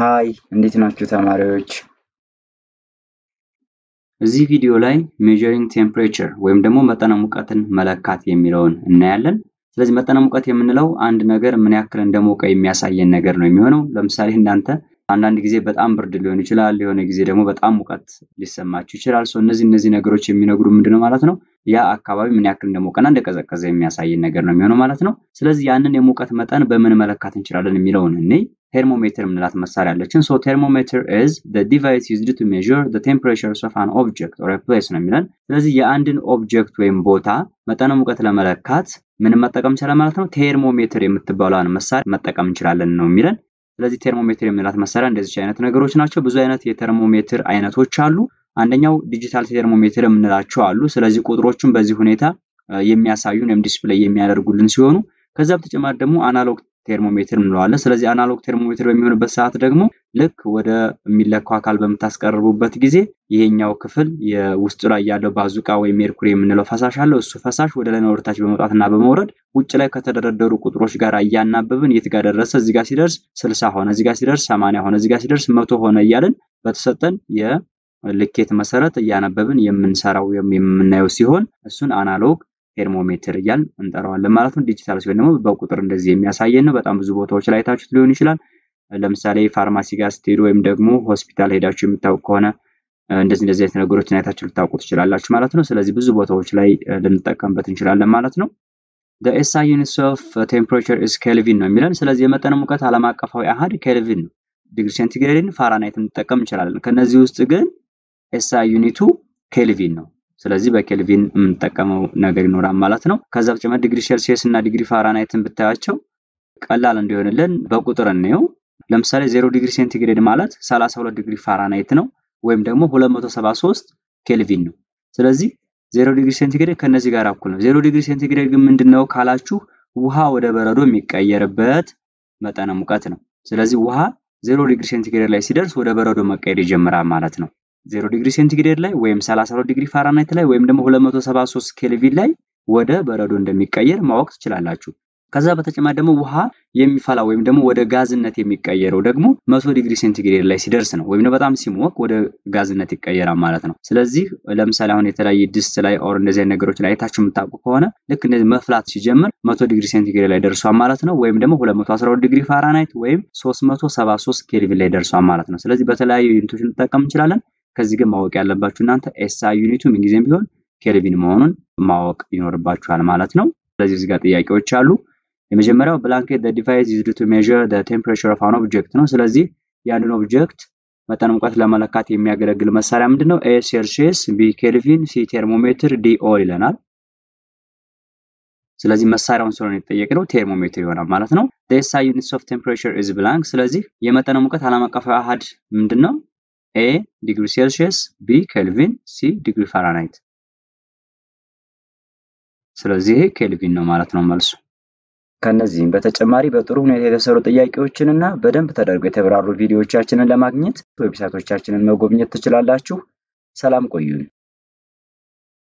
ሀይ እንዴት ናችሁ ተማሪዎች? እዚህ ቪዲዮ ላይ ሜዠሪንግ ቴምፕሬቸር ወይም ደግሞ መጠነ ሙቀትን መለካት የሚለውን እናያለን። ስለዚህ መጠነ ሙቀት የምንለው አንድ ነገር ምን ያክል እንደሞቀ የሚያሳየን ነገር ነው የሚሆነው። ለምሳሌ እናንተ አንዳንድ ጊዜ በጣም ብርድ ሊሆን ይችላል። የሆነ ጊዜ ደግሞ በጣም ሙቀት ሊሰማችሁ ይችላል። እነዚህ እነዚህ ነገሮች የሚነግሩ ምንድነው ማለት ነው ያ አካባቢ ምን ያክል እንደሞቀና እንደቀዘቀዘ የሚያሳይን ነገር ነው የሚሆነው ማለት ነው። ስለዚህ ያንን የሙቀት መጠን በምን መለካት እንችላለን የሚለውን እኔ ቴርሞሜትር የምንላት መሳሪያ አለችን። ሶ ቴርሞሜትር ኢዝ ዘ ዲቫይስ ዩዝድ ቱ ሜዥር ዘ ቴምፕሬቸር ኦፍ አን ኦብጀክት ኦር ፕሌስ ነው የሚለን። ስለዚህ የአንድን ኦብጀክት ወይም ቦታ መጠነ ሙቀት ለመለካት ምን መጠቀም ይችላል ማለት ነው ቴርሞሜትር የምትባለዋን መሳሪያ መጠቀም እንችላለን ነው የሚለን። ስለዚህ ቴርሞሜትር የምንላት መሳሪያ እንደዚች አይነት ነገሮች ናቸው። ብዙ አይነት የቴርሞሜትር አይነቶች አሉ። አንደኛው ዲጂታል ቴርሞሜትር የምንላቸው አሉ። ስለዚህ ቁጥሮቹን በዚህ ሁኔታ የሚያሳዩን ወይም ዲስፕሌይ የሚያደርጉልን ሲሆኑ ከዛ በተጨማሪ ደግሞ አናሎግ ቴርሞሜትር እንለዋለን። ስለዚህ አናሎግ ቴርሞሜትር በሚሆንበት ሰዓት ደግሞ ልክ ወደ የሚለካው አካል በምታስቀርቡበት ጊዜ ይሄኛው ክፍል የውስጡ ላይ ያለው ባዙቃ ወይም ሜርኩሪ የምንለው ፈሳሽ አለው። እሱ ፈሳሽ ወደ ላይ ወደታች በመውጣትና በመውረድ ውጭ ላይ ከተደረደሩ ቁጥሮች ጋር እያናበብን የት ጋር ደረሰ፣ እዚህ ጋር ሲደርስ ስልሳ ሆነ፣ እዚህ ጋር ሲደርስ ሰማንያ ሆነ፣ እዚህ ጋር ሲደርስ መቶ ሆነ እያለን በተሰጠን የልኬት መሰረት እያነበብን የምንሰራው የምናየው ሲሆን እሱን አናሎግ ቴርሞሜትር እያል እንጠራዋለን ማለት ነው። ዲጂታል ሲሆን ደግሞ በቁጥር እንደዚህ የሚያሳየን ነው። በጣም ብዙ ቦታዎች ላይ አይታችሁት ሊሆን ይችላል። ለምሳሌ ፋርማሲ ጋር ስትሄዱ ወይም ደግሞ ሆስፒታል ሄዳችሁ የምታውቁ ከሆነ እንደዚህ እንደዚህ አይነት ነገሮችን አይታችሁ ልታውቁ ትችላላችሁ ማለት ነው። ስለዚህ ብዙ ቦታዎች ላይ ልንጠቀምበት እንችላለን ማለት ነው። ኤስ አይ ዩኒትስ ኦፍ ቴምፕሬቸር ኬልቪን ነው የሚለን። ስለዚህ የመጠነ ሙቀት ዓለም አቀፋዊ አሃድ ኬልቪን ነው። ዲግሪ ሴንቲግሬድን ፋራናይት ልንጠቀም እንችላለን። ከነዚህ ውስጥ ግን ኤስ አይ ዩኒቱ ኬልቪን ነው። ስለዚህ በኬልቪን የምንጠቀመው ነገር ይኖራል ማለት ነው። ከዛ በተጨማሪ ዲግሪ ሴልሲየስ እና ዲግሪ ፋራናይትን ብታያቸው ቀላል እንዲሆንልን በቁጥር እንየው። ለምሳሌ 0 ዲግሪ ሴንቲግሬድ ማለት 32 ዲግሪ ፋራናይት ነው ወይም ደግሞ 273 ኬልቪን ነው። ስለዚህ 0 ዲግሪ ሴንቲግሬድ ከነዚህ ጋር እኩል ነው። 0 ዲግሪ ሴንቲግሬድ ግን ምንድነው ካላችሁ ውሃ ወደ በረዶ የሚቀየርበት መጠነ ሙቀት ነው። ስለዚህ ውሃ 0 ዲግሪ ሴንቲግሬድ ላይ ሲደርስ ወደ በረዶ መቀየር ይጀምራል ማለት ነው። ዜሮ ዲግሪ ሴንቲግሬድ ላይ ወይም 32 ዲግሪ ፋራናይት ላይ ወይም ደግሞ 273 ኬልቪን ላይ ወደ በረዶ እንደሚቀየር ማወቅ ትችላላችሁ። ከዛ በተጨማሪ ደግሞ ውሃ የሚፈላ ወይም ደግሞ ወደ ጋዝነት የሚቀየረው ደግሞ መቶ ዲግሪ ሴንቲግሬድ ላይ ሲደርስ ነው፣ ወይም በጣም ሲሞቅ ወደ ጋዝነት ይቀየራል ማለት ነው። ስለዚህ ለምሳሌ አሁን የተለያየ ድስት ላይ ኦር እንደዚህ አይነት ነገሮች ላይ አይታችሁ የምታውቁ ከሆነ ልክ እንደዚህ መፍላት ሲጀምር መቶ ዲግሪ ሴንቲግሬድ ላይ ደርሷል ማለት ነው፣ ወይም ደግሞ 212 ዲግሪ ፋራናይት ወይም 373 ኬልቪን ላይ ደርሷል ማለት ነው። ስለዚህ በተለያዩ ዩኒቶች ልንጠቀም እንችላለን። ከዚህ ግን ማወቅ ያለባችሁ እናንተ ኤስ አይ ዩኒቱ ምንጊዜም ቢሆን ኬልቪን መሆኑን ማወቅ ይኖርባችኋል ማለት ነው። ስለዚህ እዚህ ጋር ጥያቄዎች አሉ። የመጀመሪያው ብላንኬት ዘ ዲቫይስ ዩዝድ ቱ ሜዥር ዘ ቴምፕሬቸር ኦፍ አን ኦብጀክት ነው። ስለዚህ የአንድን ኦብጀክት መጠን ሙቀት ለመለካት የሚያገለግል መሳሪያ ምንድን ነው? ኤ ሴልሺየስ፣ ቢ ኬልቪን፣ ሲ ቴርሞሜትር፣ ዲ ኦል ይለናል። ስለዚህ መሳሪያውን ስለሆነ የተጠየቅነው ቴርሞሜትር ይሆናል ማለት ነው። ኤስአይ ዩኒትስ ኦፍ ቴምፕሬቸር ኢዝ ብላንክ። ስለዚህ የመጠነ ሙቀት ዓለም አቀፋዊ አሃድ ምንድን ነው? ኤ ዲግሪ ሴልሺየስ ቢ ኬልቪን ሲ ዲግሪ ፋራናይት። ስለዚህ ኬልቪን ነው ማለት ነው መልሱ። ከነዚህም በተጨማሪ በጥሩ ሁኔታ የተሰሩ ጥያቄዎችንና በደንብ ተደርገው የተብራሩ ቪዲዮዎቻችንን ለማግኘት ዌብሳይቶቻችንን መጎብኘት ትችላላችሁ። ሰላም ቆዩን።